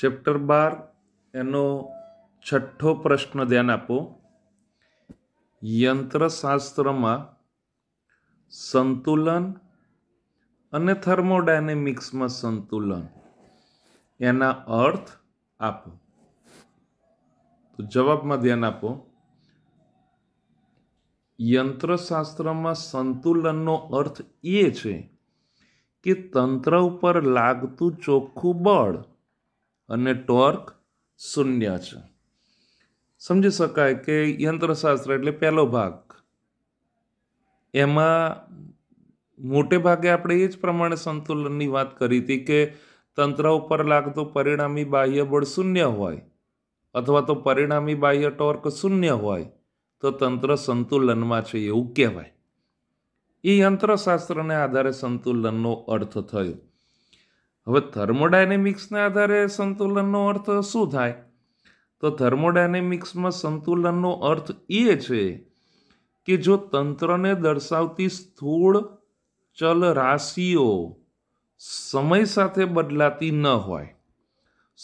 chapter બાર એનો છઠ્ઠો પ્રશ્ન ધ્યાન આપો યંત્રશાસ્ત્રમાં સંતુલન અને થર્મોડાયનેમિક્સમાં સંતુલન એના અર્થ આપો તો જવાબમાં ધ્યાન આપો યંત્રશાસ્ત્રમાં સંતુલનનો અર્થ એ છે કે તંત્ર ઉપર લાગતું ચોખ્ખું બળ અને ટોર્ક શૂન્ય છે સમજી શકાય કે યંત્રશાસ્ત્ર એટલે પહેલો ભાગ એમાં મોટે ભાગે આપણે એ જ પ્રમાણે સંતુલનની વાત કરી હતી કે તંત્ર ઉપર લાગતો પરિણામી બાહ્ય બળ શૂન્ય હોય અથવા તો પરિણામી બાહ્ય ટોર્ક શૂન્ય હોય તો તંત્ર સંતુલનમાં છે એવું કહેવાય એ યંત્રશાસ્ત્રને આધારે સંતુલનનો અર્થ થયો હવે થર્મોડાયનેમિક્સના આધારે સંતુલનનો અર્થ શું થાય તો થર્મોડાયનેમિક્સમાં સંતુલનનો અર્થ એ છે કે જો તંત્રને દર્શાવતી સ્થૂળ ચલ રાશિઓ સમય સાથે બદલાતી ન હોય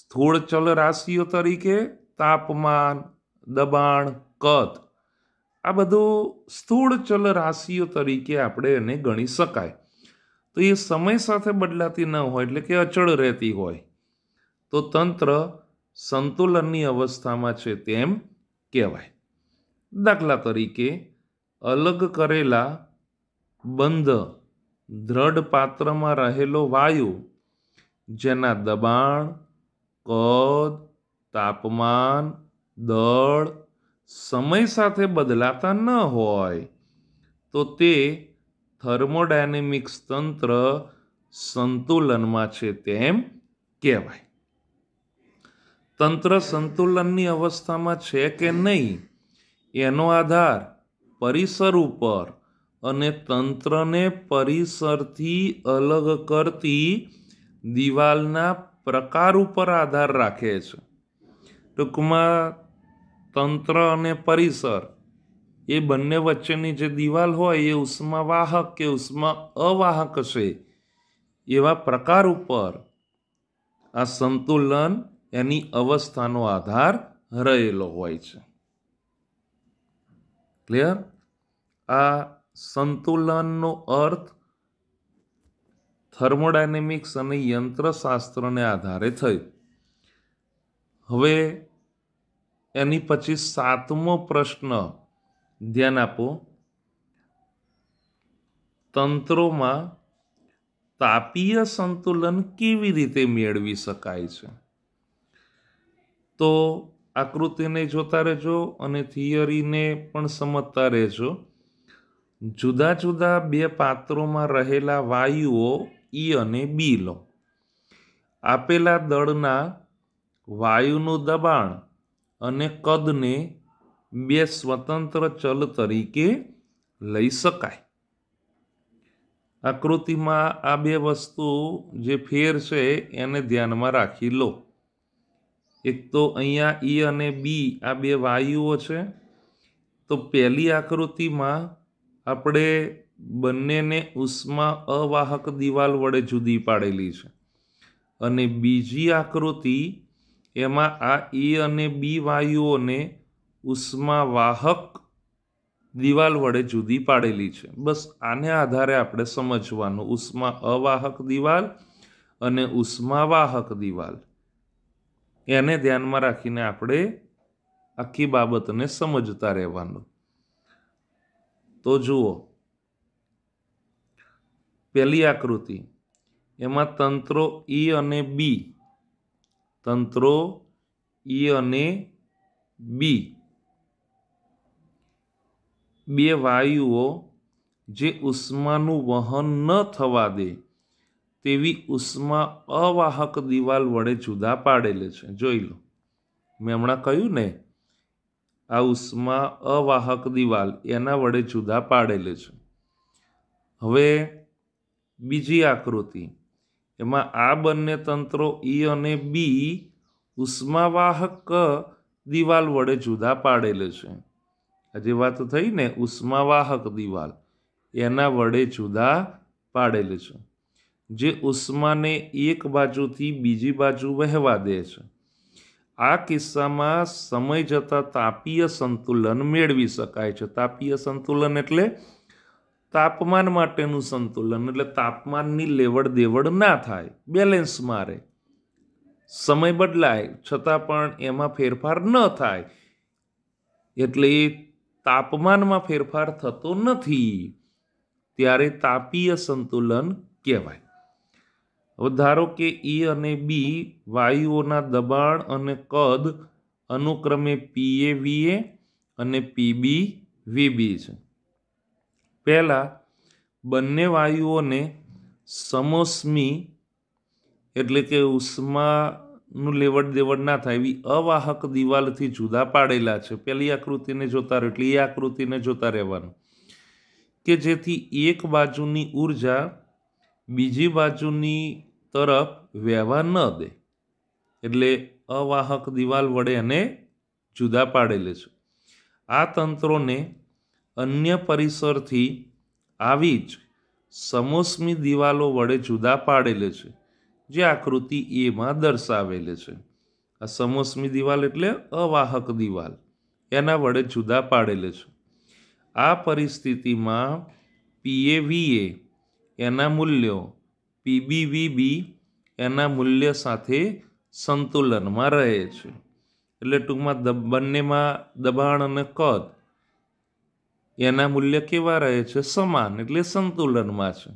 સ્થૂળ ચલ રાશિઓ તરીકે તાપમાન દબાણ કદ આ બધું સ્થૂળ ચલ રાશિઓ તરીકે આપણે એને ગણી શકાય તો એ સમય સાથે બદલાતી ન હોય એટલે કે અચળ રહેતી હોય તો તંત્ર સંતુલનની અવસ્થામાં છે તેમ કહેવાય દાખલા તરીકે અલગ કરેલા બંધ દ્રઢ પાત્રમાં રહેલો વાયુ જેના દબાણ કદ તાપમાન દળ સમય સાથે બદલાતા ન હોય તો તે થર્મોડાયનેમિક્સ તંત્ર સંતુલનમાં છે તેમ કહેવાય તંત્ર સંતુલનની અવસ્થામાં છે કે નહીં એનો આધાર પરિસર ઉપર અને તંત્રને પરિસરથી અલગ કરતી દિવાલના પ્રકાર ઉપર આધાર રાખે છે ટૂંકમાં તંત્ર અને પરિસર એ બંને વચ્ચેની જે દિવાલ હોય એ ઉષ્મા વાહક કે ઉષ્મા અવાહક હશે એવા પ્રકાર ઉપર આ સંતુલન એની અવસ્થાનો આધાર રહેલો હોય છે ક્લિયર આ સંતુલનનો અર્થ થર્મોડાયનેમિક્સ અને યંત્રશાસ્ત્રને આધારે થયો હવે એની પછી સાતમો પ્રશ્ન ધ્યાન આપો તંત્રોમાં તાપીય સંતુલન કેવી રીતે મેળવી શકાય છે તો આકૃતિને જોતા રહેજો અને થિયરીને પણ સમજતા રહેજો જુદા જુદા બે પાત્રોમાં રહેલા વાયુઓ ઈ અને બી લો આપેલા દળના વાયુનું દબાણ અને કદને બે સ્વતંત્ર ચલ તરીકે લઈ શકાય આકૃતિમાં આ બે વસ્તુ જે ફેર છે એને ધ્યાનમાં રાખી લો એક તો અહીંયા ઈ અને બી આ બે વાયુઓ છે તો પહેલી આકૃતિમાં આપણે બંનેને ઉષ્મા અવાહક દિવાલ વડે જુદી પાડેલી છે અને બીજી આકૃતિ એમાં આ ઈ અને બી વાયુઓને ઉષ્માવાહક દિવાલ વડે જુદી પાડેલી છે બસ આને આધારે આપણે સમજવાનું ઉષ્મા અવાહક દિવાલ અને ઉષ્માવાહક દિવાલ એને ધ્યાનમાં રાખીને આપણે આખી બાબતને સમજતા રહેવાનું તો જુઓ પહેલી આકૃતિ એમાં તંત્રો ઈ અને બી તંત્રો ઈ અને બી બે વાયુઓ જે ઉષ્માનું વહન ન થવા દે તેવી ઉષ્મા અવાહક દિવાલ વડે જુદા પાડેલે છે જોઈ લો મેં હમણાં કહ્યું ને આ ઉષ્મા અવાહક દિવાલ એના વડે જુદા પાડેલે છે હવે બીજી આકૃતિ એમાં આ બંને તંત્રો ઈ અને બી ઉષ્માવાહક દિવાલ વડે જુદા પાડેલે છે જે વાત થઈ ને ઉષ્માવાહક દિવાલ એના વડે જુદા પાડેલી છે જે ઉષ્માને એક બાજુથી બીજી બાજુ વહેવા દે છે આ કિસ્સામાં સમય જતાં તાપીય સંતુલન મેળવી શકાય છે તાપીય સંતુલન એટલે તાપમાન માટેનું સંતુલન એટલે તાપમાનની લેવડ દેવડ ના થાય બેલેન્સ મારે સમય બદલાય છતાં પણ એમાં ફેરફાર ન થાય એટલે તાપમાનમાં ફેરફાર થતો નથી ત્યારે તાપીય સંતુલન કહેવાય હવે ધારો કે ઈ અને બી વાયુઓના દબાણ અને કદ અનુક્રમે પીએ વીએ અને પીબી વીબી છે પહેલાં બંને વાયુઓને સમોસમી એટલે કે ઉષ્મા નું લેવડ દેવડ ના થાય એવી અવાહક દિવાલથી જુદા પાડેલા છે પહેલી આકૃતિને જોતા રહો એટલે એ આકૃતિને જોતા રહેવાનું કે જેથી એક બાજુની ઊર્જા બીજી બાજુની તરફ વહેવા ન દે એટલે અવાહક દિવાલ વડે એને જુદા પાડેલે છે આ તંત્રોને અન્ય પરિસરથી આવી જ સમોસમી દિવાલો વડે જુદા પાડેલે છે જે આકૃતિ એમાં દર્શાવેલ છે આ સમોસમી દિવાલ એટલે અવાહક દિવાલ એના વડે જુદા પાડેલ છે આ પરિસ્થિતિમાં પીએવીએ એના મૂલ્યો પીબીવીબી એના મૂલ્ય સાથે સંતુલનમાં રહે છે એટલે ટૂંકમાં બંનેમાં દબાણ અને કદ એના મૂલ્ય કેવા રહે છે સમાન એટલે સંતુલનમાં છે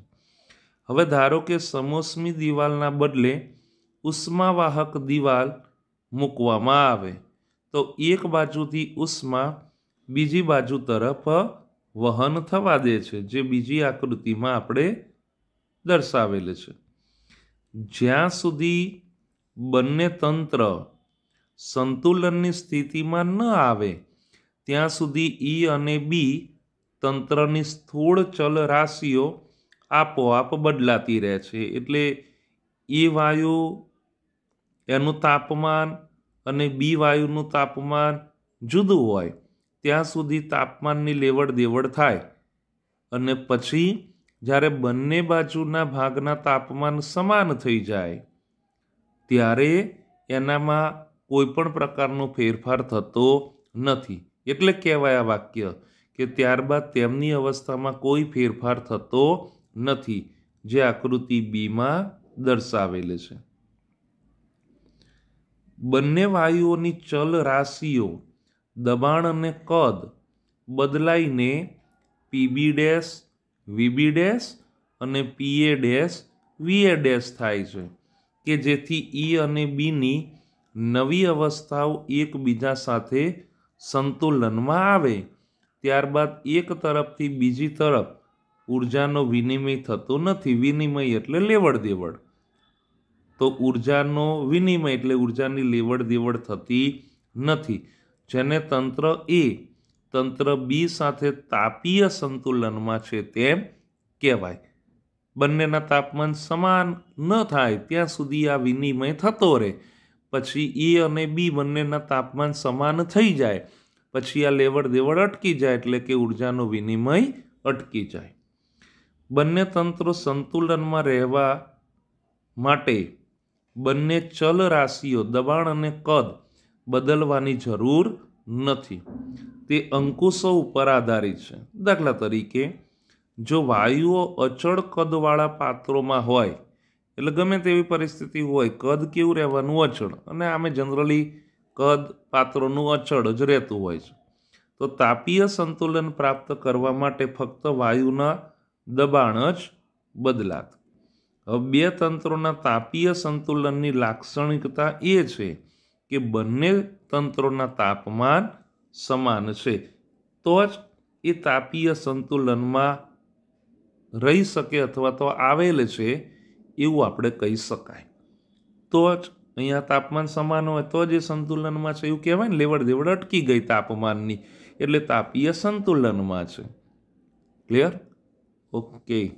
હવે ધારો કે સમોસમી દિવાલના બદલે ઉષ્માવાહક દિવાલ મૂકવામાં આવે તો એક બાજુથી ઉષ્મા બીજી બાજુ તરફ વહન થવા દે છે જે બીજી આકૃતિમાં આપણે દર્શાવેલ છે જ્યાં સુધી બંને તંત્ર સંતુલનની સ્થિતિમાં ન આવે ત્યાં સુધી ઈ અને બી તંત્રની સ્થૂળ ચલ રાશિઓ આપોઆપ બદલાતી રહે છે એટલે એ વાયુ એનું તાપમાન અને બી વાયુનું તાપમાન જુદું હોય ત્યાં સુધી તાપમાનની લેવડ દેવડ થાય અને પછી જ્યારે બંને બાજુના ભાગના તાપમાન સમાન થઈ જાય ત્યારે એનામાં કોઈ પણ પ્રકારનો ફેરફાર થતો નથી એટલે કહેવાય આ વાક્ય કે ત્યારબાદ તેમની અવસ્થામાં કોઈ ફેરફાર થતો નથી જે આકૃતિ બીમાં દર્શાવેલ છે બંને વાયુઓની ચલ રાશિઓ દબાણ અને કદ બદલાઈને પીબી ડેશ વીબી ડેશ અને પીએ ડેશ વીએ ડેશ થાય છે કે જેથી ઈ અને બીની નવી અવસ્થાઓ એકબીજા સાથે સંતુલનમાં આવે ત્યારબાદ એક તરફથી બીજી તરફ ઉર્જાનો વિનિમય થતો નથી વિનિમય એટલે લેવડ દેવડ તો ઉર્જાનો વિનિમય એટલે ઉર્જાની લેવડ દેવડ થતી નથી જેને તંત્ર એ તંત્ર બી સાથે તાપીય સંતુલનમાં છે તેમ કહેવાય બંનેના તાપમાન સમાન ન થાય ત્યાં સુધી આ વિનિમય થતો રહે પછી એ અને બી બંનેના તાપમાન સમાન થઈ જાય પછી આ લેવડ દેવડ અટકી જાય એટલે કે ઉર્જાનો વિનિમય અટકી જાય બંને તંત્રો સંતુલનમાં રહેવા માટે બંને ચલ રાશિઓ દબાણ અને કદ બદલવાની જરૂર નથી તે અંકુશો ઉપર આધારિત છે દાખલા તરીકે જો વાયુઓ અચળ કદવાળા પાત્રોમાં હોય એટલે ગમે તેવી પરિસ્થિતિ હોય કદ કેવું રહેવાનું અચળ અને આમે જનરલી કદ પાત્રોનું અચળ જ રહેતું હોય છે તો તાપીય સંતુલન પ્રાપ્ત કરવા માટે ફક્ત વાયુના દબાણ જ બદલાત હવે બે તંત્રોના તાપીય સંતુલનની લાક્ષણિકતા એ છે કે બંને તંત્રોના તાપમાન સમાન છે તો જ એ તાપીય સંતુલનમાં રહી શકે અથવા તો આવેલ છે એવું આપણે કહી શકાય તો જ અહીંયા તાપમાન સમાન હોય તો જ એ સંતુલનમાં છે એવું કહેવાય ને લેવડ દેવડ અટકી ગઈ તાપમાનની એટલે તાપીય સંતુલનમાં છે ક્લિયર ok